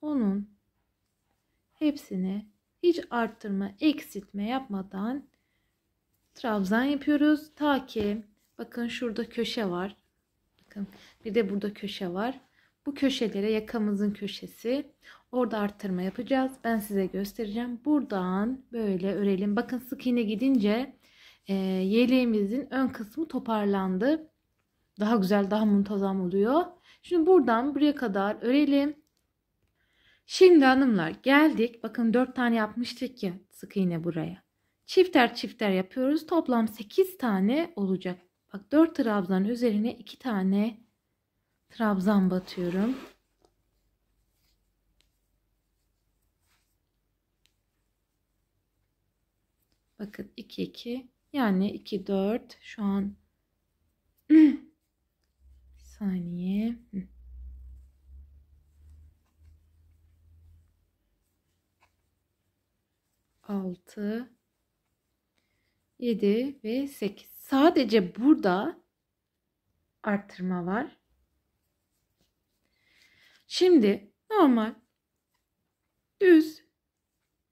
Onun hepsini hiç arttırma, eksiltme yapmadan trabzan yapıyoruz. Ta ki bakın şurada köşe var. Bakın bir de burada köşe var. Bu köşelere yakamızın köşesi. Orada arttırma yapacağız. Ben size göstereceğim. Buradan böyle örelim. Bakın sık iğne gidince e, yeleğimizin ön kısmı toparlandı. Daha güzel, daha muntazam oluyor. Şimdi buradan buraya kadar örelim. Şimdi hanımlar geldik. Bakın 4 tane yapmıştık ya sık iğne buraya. Çifter çifter yapıyoruz. Toplam 8 tane olacak. Bak 4 trabzan üzerine 2 tane trabzan batıyorum. Bakın 2 2 yani 2 4 şu an saniye. Altı. 7 ve 8. Sadece burada arttırma var. Şimdi normal düz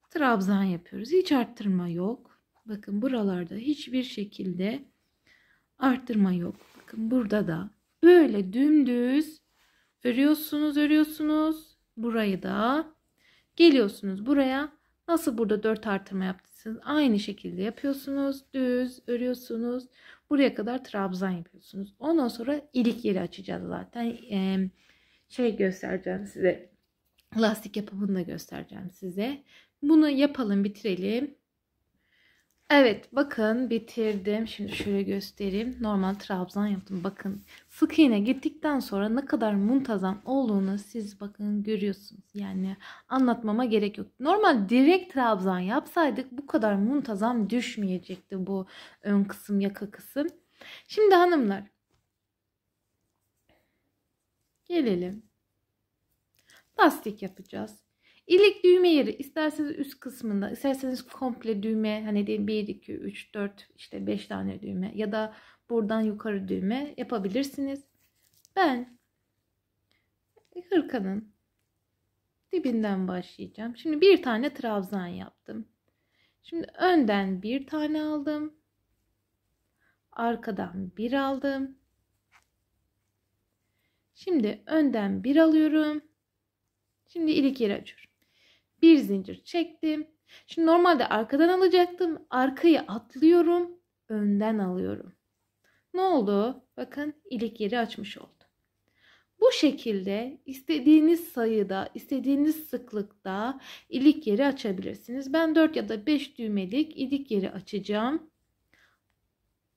trabzan yapıyoruz. Hiç arttırma yok. Bakın buralarda hiçbir şekilde arttırma yok. Bakın burada da böyle dümdüz örüyorsunuz, örüyorsunuz. Burayı da geliyorsunuz buraya. Nasıl burada 4 artırma yaptınız? Siz aynı şekilde yapıyorsunuz. Düz örüyorsunuz. Buraya kadar trabzan yapıyorsunuz. Ondan sonra ilik yeri açacağız zaten. Ee, şey göstereceğim size. Lastik yapımını da göstereceğim size. Bunu yapalım bitirelim. Evet bakın bitirdim. Şimdi şöyle göstereyim. Normal trabzan yaptım. Bakın sık iğne gittikten sonra ne kadar muntazam olduğunu siz bakın görüyorsunuz. Yani anlatmama gerek yok. Normal direkt trabzan yapsaydık bu kadar muntazam düşmeyecekti bu ön kısım yaka kısım. Şimdi hanımlar gelelim. Lastik yapacağız. İlek düğme yeri isterseniz üst kısmında isterseniz komple düğme hani 1 2 3 4 işte 5 tane düğme ya da buradan yukarı düğme yapabilirsiniz. Ben hırkanın dibinden başlayacağım. Şimdi bir tane trabzan yaptım. Şimdi önden bir tane aldım. Arkadan bir aldım. Şimdi önden bir alıyorum. Şimdi ilik yeri açıyorum bir zincir çektim. Şimdi normalde arkadan alacaktım. Arkayı atlıyorum. Önden alıyorum. Ne oldu? Bakın ilik yeri açmış oldu. Bu şekilde istediğiniz sayıda, istediğiniz sıklıkta ilik yeri açabilirsiniz. Ben 4 ya da 5 düğmelik ilik yeri açacağım.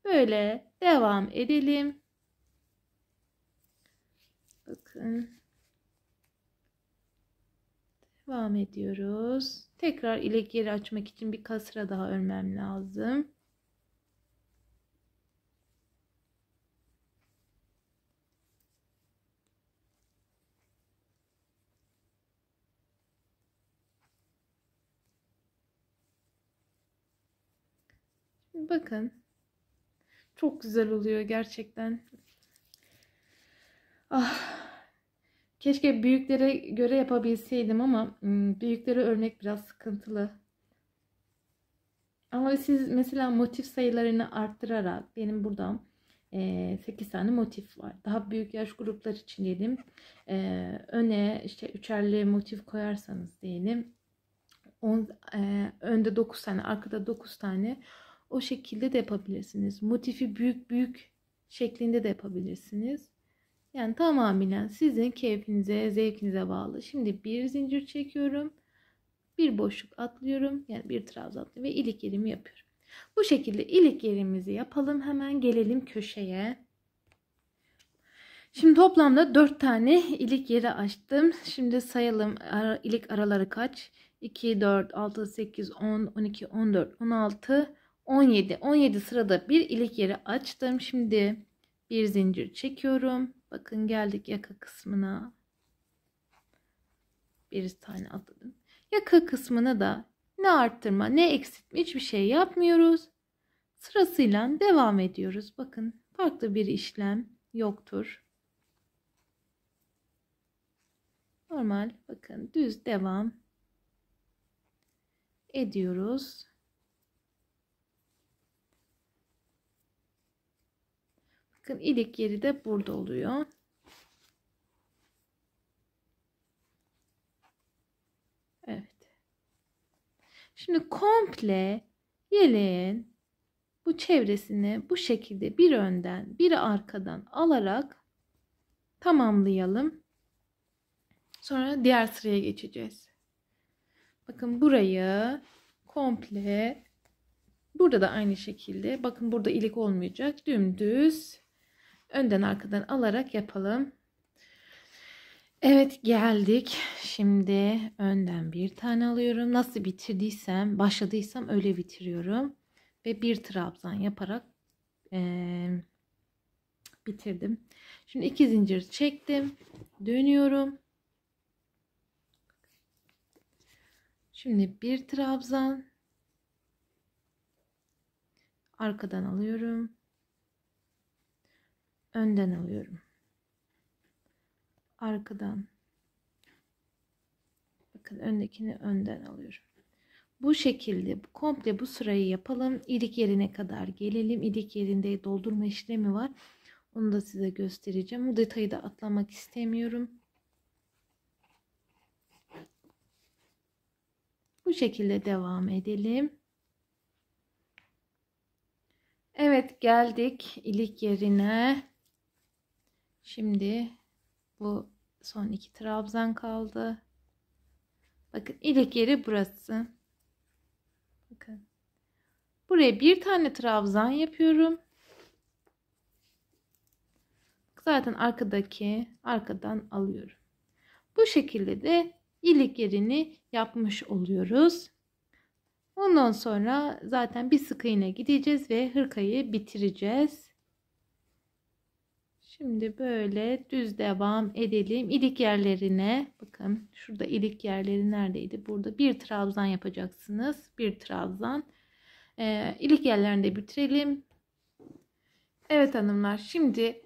Böyle devam edelim. Bakın Devam ediyoruz. Tekrar ilek yeri açmak için bir kasra daha örmem lazım. Bakın. Çok güzel oluyor gerçekten. Ah Keşke büyüklere göre yapabilseydim ama büyüklere örnek biraz sıkıntılı. Ama siz mesela motif sayılarını arttırarak benim buradan 8 tane motif var. Daha büyük yaş gruplar için diyelim. Öne işte üçerli motif koyarsanız diyelim. 10, önde 9 tane, arkada 9 tane. O şekilde de yapabilirsiniz. Motifi büyük büyük şeklinde de yapabilirsiniz. Yani tamamen sizin keyfinize, zevkinize bağlı. Şimdi bir zincir çekiyorum. Bir boşluk atlıyorum. Yani bir trabzan atlıyorum ve ilik yerimi yapıyorum. Bu şekilde ilik yerimizi yapalım. Hemen gelelim köşeye. Şimdi toplamda 4 tane ilik yeri açtım. Şimdi sayalım ara, ilik araları kaç? 2, 4, 6, 8, 10, 12, 14, 16, 17. 17 sırada bir ilik yeri açtım. Şimdi bir zincir çekiyorum. Bakın geldik yaka kısmına. Bir tane atladım. Yaka kısmına da ne arttırma ne eksiltme hiçbir şey yapmıyoruz. Sırasıyla devam ediyoruz. Bakın farklı bir işlem yoktur. Normal bakın düz devam ediyoruz. Bakın ilik yeri de burada oluyor. Evet. Şimdi komple yeleğin bu çevresini bu şekilde bir önden bir arkadan alarak tamamlayalım. Sonra diğer sıraya geçeceğiz. Bakın burayı komple burada da aynı şekilde bakın burada ilik olmayacak dümdüz önden arkadan alarak yapalım. Evet geldik. Şimdi önden bir tane alıyorum. Nasıl bitirdiysem, başladıysam öyle bitiriyorum. Ve bir trabzan yaparak ee, bitirdim. Şimdi iki zincir çektim. Dönüyorum. Şimdi bir trabzan arkadan alıyorum önden alıyorum. Arkadan. Bakın öndekini önden alıyorum. Bu şekilde komple bu sırayı yapalım. İlik yerine kadar gelelim. İlik yerinde doldurma işlemi var. Onu da size göstereceğim. Bu detayı da atlamak istemiyorum. Bu şekilde devam edelim. Evet geldik ilik yerine. Şimdi bu son iki trabzan kaldı. Bakın ilik yeri burası. Bakın. Buraya bir tane trabzan yapıyorum. Zaten arkadaki arkadan alıyorum. Bu şekilde de ilik yerini yapmış oluyoruz. Ondan sonra zaten bir sık iğne gideceğiz ve hırkayı bitireceğiz. Şimdi böyle düz devam edelim. İlik yerlerine bakın şurada ilik yerleri neredeydi? Burada bir trabzan yapacaksınız. Bir trabzan. Ee, ilik yerlerini de bitirelim. Evet hanımlar şimdi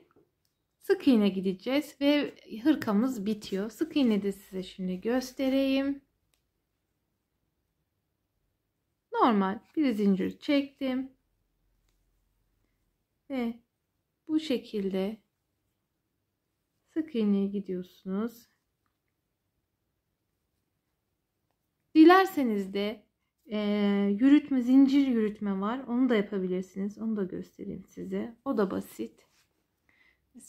sık iğne gideceğiz ve hırkamız bitiyor. Sık iğne de size şimdi göstereyim. Normal bir zincir çektim. Ve bu şekilde Sık iğneye gidiyorsunuz. Dilerseniz de e, yürütme, zincir yürütme var. Onu da yapabilirsiniz. Onu da göstereyim size. O da basit.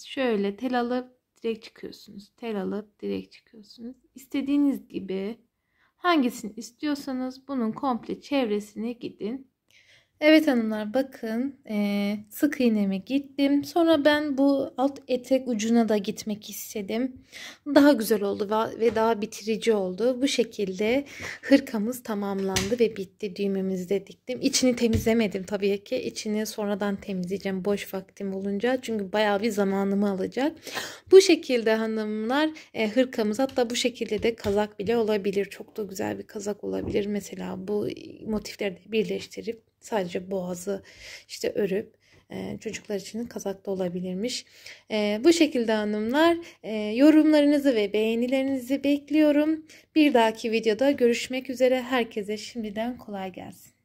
Şöyle tel alıp direkt çıkıyorsunuz. Tel alıp direkt çıkıyorsunuz. İstediğiniz gibi hangisini istiyorsanız bunun komple çevresine gidin. Evet hanımlar bakın e, sık iğneme gittim. Sonra ben bu alt etek ucuna da gitmek istedim. Daha güzel oldu ve daha bitirici oldu. Bu şekilde hırkamız tamamlandı ve bitti. Düğmemizi de diktim. İçini temizlemedim tabii ki. İçini sonradan temizleyeceğim boş vaktim olunca. Çünkü bayağı bir zamanımı alacak. Bu şekilde hanımlar e, hırkamız hatta bu şekilde de kazak bile olabilir. Çok da güzel bir kazak olabilir. Mesela bu motifleri de birleştirip Sadece boğazı işte örüp e, çocuklar için kazak da olabilirmiş. E, bu şekilde hanımlar e, yorumlarınızı ve beğenilerinizi bekliyorum. Bir dahaki videoda görüşmek üzere. Herkese şimdiden kolay gelsin.